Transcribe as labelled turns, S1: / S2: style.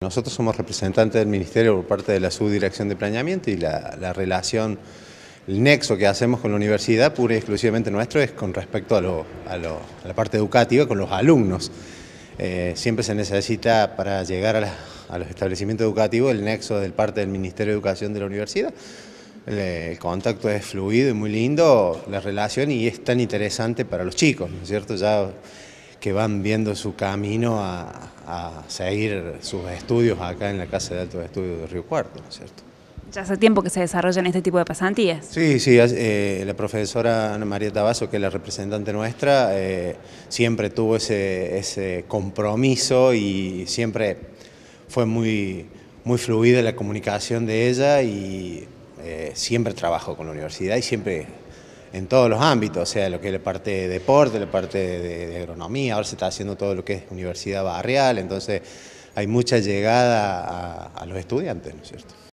S1: Nosotros somos representantes del Ministerio por parte de la Subdirección de Planeamiento y la, relación, el nexo que hacemos con la universidad, pura y exclusivamente nuestro, es con respecto a, la parte educativa, con los alumnos. Eh, siempre se necesita para llegar a, los establecimientos educativos el nexo del parte del Ministerio de Educación de la universidad. Eh, el, contacto es fluido y muy lindo, la relación, y es tan interesante para los chicos, ¿no es cierto? Ya que van viendo su camino a, a, seguir sus estudios acá en la Casa de Altos Estudios de Río Cuarto, ¿no es cierto?
S2: ¿Ya hace tiempo que se desarrollan este tipo de pasantías?
S1: Sí, sí, eh, la profesora Ana María Tabaso, que es la representante nuestra, eh, siempre tuvo ese, ese compromiso y siempre fue muy, muy fluida la comunicación de ella y eh, siempre trabajó con la universidad y siempre en todos los ámbitos, o sea, lo que es la parte de deporte, la parte de, agronomía, ahora se está haciendo todo lo que es universidad barrial, entonces hay mucha
S2: llegada a, a los estudiantes, ¿no es cierto?